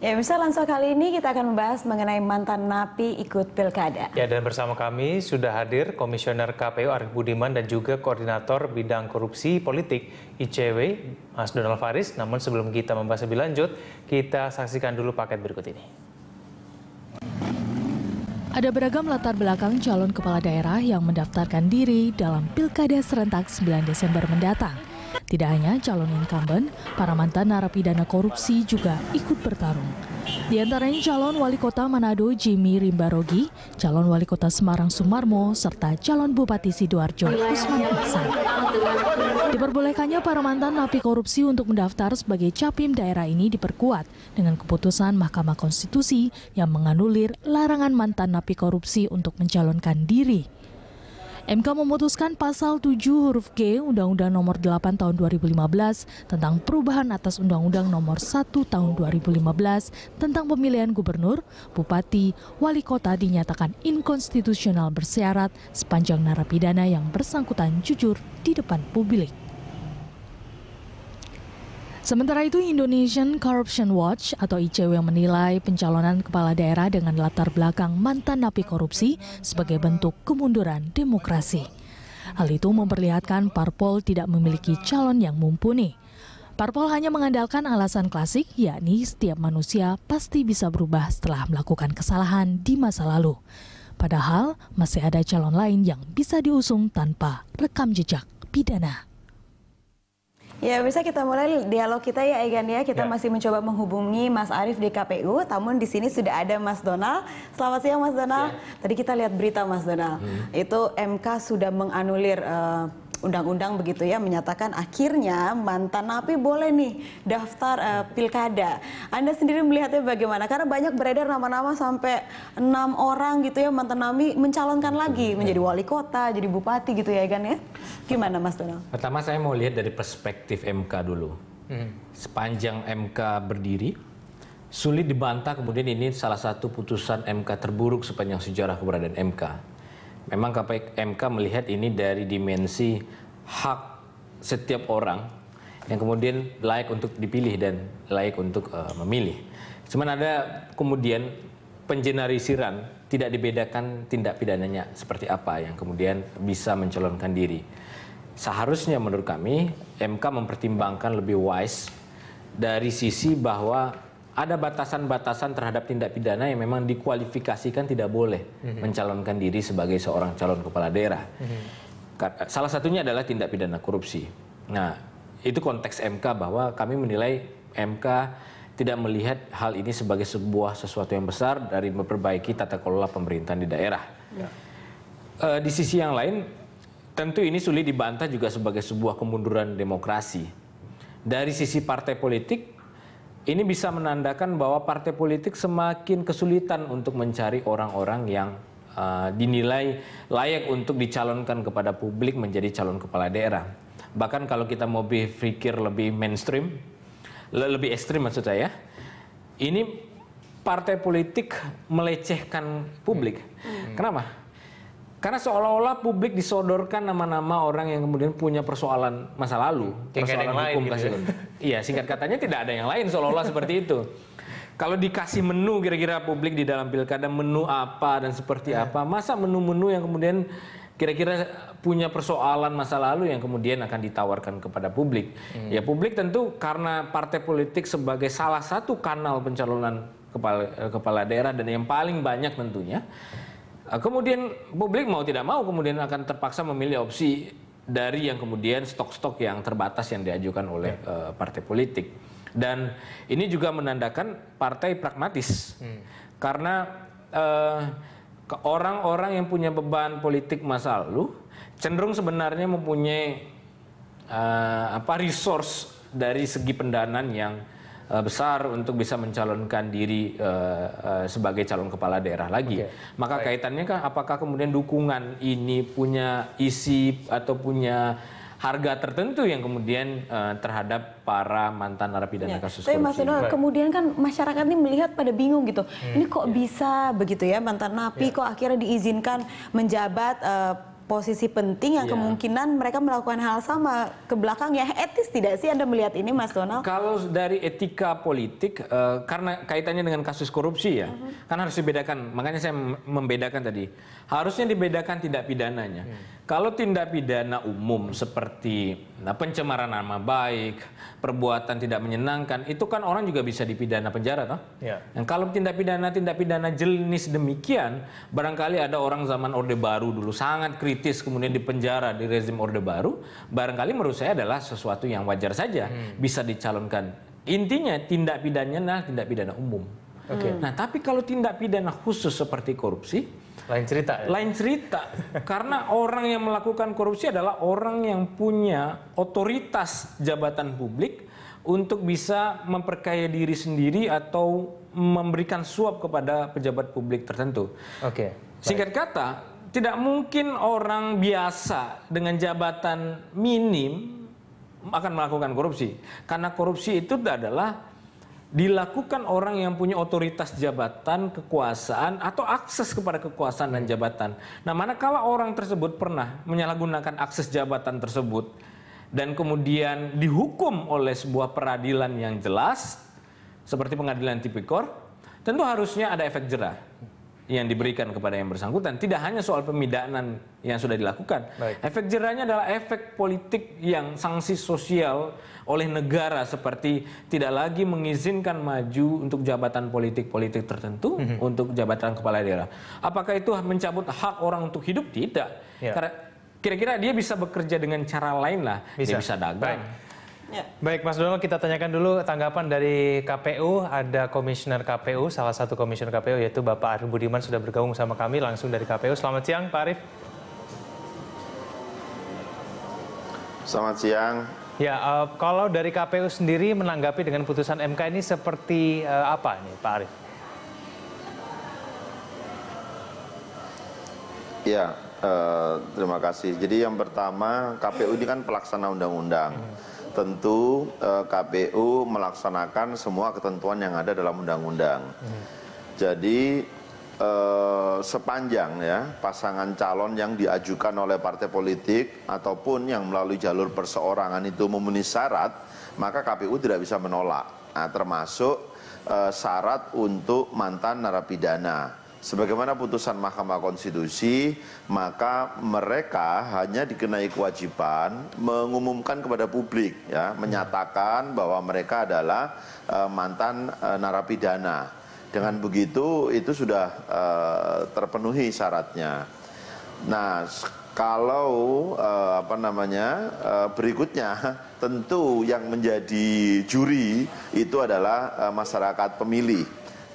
Ya, bisa langsung kali ini kita akan membahas mengenai mantan napi ikut pilkada. Ya, dan bersama kami sudah hadir Komisioner KPU Arif Budiman dan juga Koordinator Bidang Korupsi Politik ICW, Mas Donald Faris. Namun sebelum kita membahas lebih lanjut, kita saksikan dulu paket berikut ini. Ada beragam latar belakang calon kepala daerah yang mendaftarkan diri dalam pilkada serentak 9 Desember mendatang. Tidak hanya calon incumbent, para mantan narapidana korupsi juga ikut bertarung. Di antaranya calon wali kota Manado Jimmy Rimbarogi, calon wali kota Semarang Sumarmo, serta calon bupati Sidoarjo Usman Iksan. Diperbolehkannya para mantan napi korupsi untuk mendaftar sebagai capim daerah ini diperkuat dengan keputusan Mahkamah Konstitusi yang menganulir larangan mantan napi korupsi untuk mencalonkan diri MK memutuskan pasal 7 huruf G Undang-Undang Nomor 8 Tahun 2015 tentang perubahan atas Undang-Undang Nomor 1 Tahun 2015 tentang pemilihan gubernur, bupati, wali kota dinyatakan inkonstitusional bersyarat sepanjang narapidana yang bersangkutan jujur di depan publik. Sementara itu Indonesian Corruption Watch atau ICW menilai pencalonan kepala daerah dengan latar belakang mantan napi korupsi sebagai bentuk kemunduran demokrasi. Hal itu memperlihatkan parpol tidak memiliki calon yang mumpuni. Parpol hanya mengandalkan alasan klasik, yakni setiap manusia pasti bisa berubah setelah melakukan kesalahan di masa lalu. Padahal masih ada calon lain yang bisa diusung tanpa rekam jejak pidana. Ya, bisa kita mulai dialog kita ya Egan ya. Kita ya. masih mencoba menghubungi Mas Arief di KPU, namun di sini sudah ada Mas Donald. Selamat siang Mas Donald. Ya. Tadi kita lihat berita Mas Donald. Hmm. Itu MK sudah menganulir uh, undang-undang begitu ya menyatakan akhirnya mantan napi nah, boleh nih daftar uh, pilkada. Anda sendiri melihatnya bagaimana? Karena banyak beredar nama-nama sampai enam orang gitu ya mantan napi mencalonkan lagi menjadi wali kota, jadi bupati gitu ya Egan ya. Gimana Mas Donald? Pertama saya mau lihat dari perspektif MK dulu. Hmm. Sepanjang MK berdiri sulit dibantah kemudian ini salah satu putusan MK terburuk sepanjang sejarah keberadaan MK memang MK melihat ini dari dimensi hak setiap orang yang kemudian layak untuk dipilih dan layak untuk uh, memilih. Cuman ada kemudian penjenarisiran tidak dibedakan tindak pidananya seperti apa yang kemudian bisa mencalonkan diri. Seharusnya menurut kami MK mempertimbangkan lebih wise dari sisi bahwa ada batasan-batasan terhadap tindak pidana yang memang dikualifikasikan tidak boleh mm-hmm. mencalonkan diri sebagai seorang calon kepala daerah. Mm-hmm. Salah satunya adalah tindak pidana korupsi. Nah, itu konteks MK bahwa kami menilai MK tidak melihat hal ini sebagai sebuah sesuatu yang besar dari memperbaiki tata kelola pemerintahan di daerah. Ya. E, di sisi yang lain, tentu ini sulit dibantah juga sebagai sebuah kemunduran demokrasi. Dari sisi partai politik, ini bisa menandakan bahwa partai politik semakin kesulitan untuk mencari orang-orang yang uh, dinilai layak untuk dicalonkan kepada publik menjadi calon kepala daerah. Bahkan kalau kita mau berpikir lebih mainstream, lebih ekstrim maksud saya, ini partai politik melecehkan publik. Hmm. hmm. Kenapa? Karena seolah-olah publik disodorkan nama-nama orang yang kemudian punya persoalan masa lalu, hmm, Kayak persoalan yang hukum lain, Gitu. Ya. Iya, singkat katanya tidak ada yang lain seolah-olah seperti itu. Kalau dikasih menu kira-kira publik di dalam pilkada menu apa dan seperti yeah. apa, masa menu-menu yang kemudian kira-kira punya persoalan masa lalu yang kemudian akan ditawarkan kepada publik. Hmm. Ya publik tentu karena partai politik sebagai salah satu kanal pencalonan kepala eh, kepala daerah dan yang paling banyak tentunya. Hmm Nah, kemudian publik mau tidak mau kemudian akan terpaksa memilih opsi dari yang kemudian stok-stok yang terbatas yang diajukan oleh ya. uh, partai politik. Dan ini juga menandakan partai pragmatis. Hmm. Karena orang eh, orang-orang yang punya beban politik masa lalu cenderung sebenarnya mempunyai uh, apa resource dari segi pendanaan yang Eh, besar untuk bisa mencalonkan diri uh, uh, sebagai calon kepala daerah lagi. Okay. Maka Baik. kaitannya kan apakah kemudian dukungan ini punya isi atau punya harga tertentu yang kemudian uh, terhadap para mantan narapidana ya. kasus Tapi korupsi. Tapi kemudian kan masyarakat ini melihat pada bingung gitu. Hmm, ini kok ya. bisa begitu ya mantan napi ya. kok akhirnya diizinkan menjabat uh, posisi penting yang yeah. kemungkinan mereka melakukan hal sama ke belakang ya etis tidak sih Anda melihat ini Mas Donald? Kalau dari etika politik uh, karena kaitannya dengan kasus korupsi ya, uh mhm. -huh. kan harus dibedakan. Makanya saya membedakan tadi. Harusnya dibedakan tidak pidananya. Hmm. Kalau tindak pidana umum seperti nah, pencemaran nama baik, perbuatan tidak menyenangkan, itu kan orang juga bisa dipidana penjara, toh? Ya. Dan nah, kalau tindak pidana tindak pidana jenis demikian, barangkali ada orang zaman Orde Baru dulu sangat kritis kemudian dipenjara di rezim Orde Baru, barangkali menurut saya adalah sesuatu yang wajar saja hmm. bisa dicalonkan. Intinya tindak pidananya nah tindak pidana umum. Okay. Hmm. Nah, tapi kalau tindak pidana khusus seperti korupsi, lain cerita. Ya? Lain cerita. Karena orang yang melakukan korupsi adalah orang yang punya otoritas jabatan publik untuk bisa memperkaya diri sendiri atau memberikan suap kepada pejabat publik tertentu. Oke. Okay, Singkat kata, tidak mungkin orang biasa dengan jabatan minim akan melakukan korupsi. Karena korupsi itu adalah dilakukan orang yang punya otoritas jabatan, kekuasaan, atau akses kepada kekuasaan dan jabatan. Nah, manakala orang tersebut pernah menyalahgunakan akses jabatan tersebut dan kemudian dihukum oleh sebuah peradilan yang jelas, seperti pengadilan tipikor, tentu harusnya ada efek jerah yang diberikan kepada yang bersangkutan tidak hanya soal pemidanan yang sudah dilakukan. Baik. Efek jerahnya adalah efek politik yang sanksi sosial oleh negara seperti tidak lagi mengizinkan maju untuk jabatan politik-politik tertentu mm -hmm. untuk jabatan kepala daerah. Apakah itu mencabut hak orang untuk hidup? Tidak. Yeah. Karena kira-kira dia bisa bekerja dengan cara lain lah. Bisa. Dia bisa dagang. Baik Ya. Baik Mas Donald, kita tanyakan dulu tanggapan dari KPU. Ada komisioner KPU, salah satu komisioner KPU yaitu Bapak Arif Budiman sudah bergabung sama kami langsung dari KPU. Selamat siang Pak Arif. Selamat siang. Ya, uh, kalau dari KPU sendiri menanggapi dengan putusan MK ini seperti uh, apa nih Pak Arif? Ya, uh, terima kasih. Jadi yang pertama KPU ini kan pelaksana undang-undang. Hmm tentu eh, KPU melaksanakan semua ketentuan yang ada dalam undang-undang. Jadi eh, sepanjang ya pasangan calon yang diajukan oleh partai politik ataupun yang melalui jalur perseorangan itu memenuhi syarat, maka KPU tidak bisa menolak. Nah, termasuk eh, syarat untuk mantan narapidana sebagaimana putusan Mahkamah Konstitusi, maka mereka hanya dikenai kewajiban mengumumkan kepada publik, ya, menyatakan bahwa mereka adalah uh, mantan uh, narapidana. Dengan begitu, itu sudah uh, terpenuhi syaratnya. Nah, kalau uh, apa namanya uh, berikutnya tentu yang menjadi juri itu adalah uh, masyarakat pemilih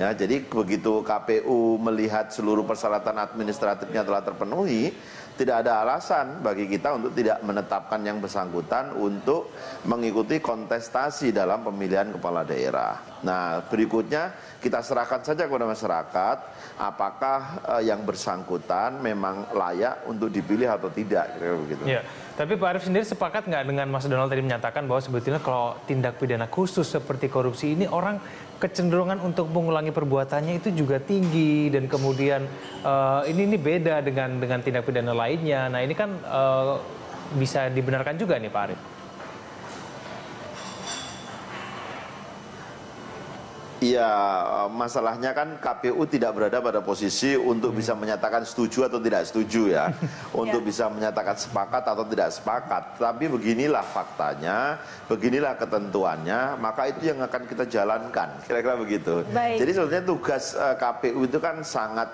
Ya, jadi begitu KPU melihat seluruh persyaratan administratifnya telah terpenuhi, tidak ada alasan bagi kita untuk tidak menetapkan yang bersangkutan untuk mengikuti kontestasi dalam pemilihan kepala daerah. Nah, berikutnya kita serahkan saja kepada masyarakat apakah eh, yang bersangkutan memang layak untuk dipilih atau tidak kira Ya. Tapi Pak Arief sendiri sepakat nggak dengan Mas Donald tadi menyatakan bahwa sebetulnya kalau tindak pidana khusus seperti korupsi ini orang kecenderungan untuk mengulangi perbuatannya itu juga tinggi dan kemudian uh, ini ini beda dengan dengan tindak pidana lain lainnya. Nah ini kan uh, bisa dibenarkan juga nih Pak Arief. Iya, eh, masalahnya kan KPU tidak berada pada posisi untuk bisa menyatakan setuju atau tidak setuju ya. untuk iya. bisa menyatakan sepakat atau tidak sepakat. Tapi beginilah faktanya, beginilah ketentuannya, maka itu yang akan kita jalankan. Kira-kira begitu. Baik. Jadi sebenarnya tugas eh, KPU itu kan sangat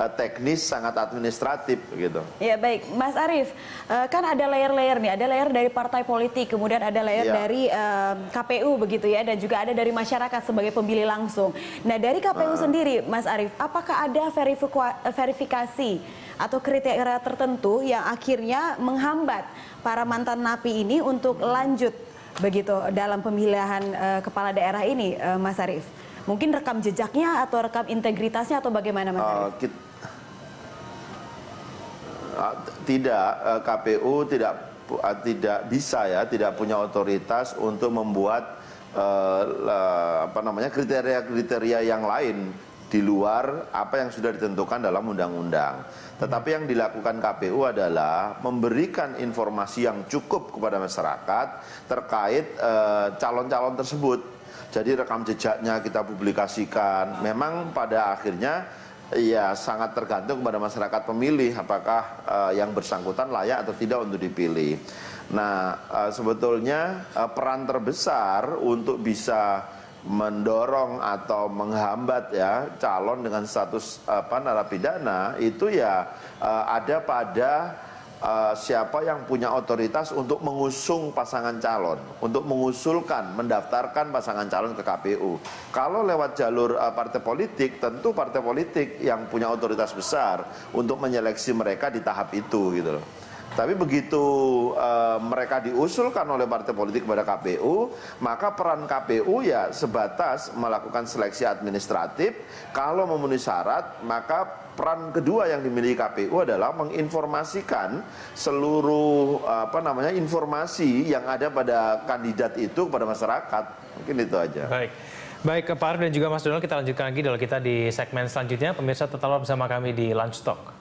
Eh, teknis, sangat administratif gitu. Ya baik, Mas Arief, eh, kan ada layer-layer nih, ada layer dari partai politik, kemudian ada layer ya. dari eh, KPU begitu ya, dan juga ada dari masyarakat sebagai pemilih langsung. Nah dari KPU uh. sendiri, Mas Arief, apakah ada verifikasi atau kriteria tertentu yang akhirnya menghambat para mantan napi ini untuk lanjut begitu dalam pemilihan kepala daerah ini, Mas Arief? Mungkin rekam jejaknya atau rekam integritasnya atau bagaimana, Mas uh, Kita Ah, tidak eh, KPU tidak ah, tidak bisa ya tidak punya otoritas untuk membuat uh, apa namanya kriteria-kriteria yang lain di luar apa yang sudah ditentukan dalam undang-undang. Tetapi yang dilakukan KPU adalah memberikan informasi yang cukup kepada masyarakat terkait eh, calon-calon uh, calon -calon tersebut. Jadi rekam jejaknya kita publikasikan. Memang pada akhirnya Iya sangat tergantung kepada masyarakat pemilih apakah uh, yang bersangkutan layak atau tidak untuk dipilih. Nah, uh, sebetulnya uh, peran terbesar untuk bisa mendorong atau menghambat ya calon dengan status apa narapidana itu ya uh, ada pada uh, siapa yang punya otoritas untuk mengusung pasangan calon, untuk mengusulkan, mendaftarkan pasangan calon ke KPU. Kalau lewat jalur uh, partai politik, tentu partai politik yang punya otoritas besar untuk menyeleksi mereka di tahap itu gitu loh. Tapi begitu e, mereka diusulkan oleh partai politik kepada KPU, maka peran KPU ya sebatas melakukan seleksi administratif. Kalau memenuhi syarat, maka peran kedua yang dimiliki KPU adalah menginformasikan seluruh apa namanya informasi yang ada pada kandidat itu kepada masyarakat. Mungkin itu aja. Baik. Baik, Pak Arif dan juga Mas Donald, kita lanjutkan lagi dalam kita di segmen selanjutnya. Pemirsa tetaplah bersama kami di Lunch Talk.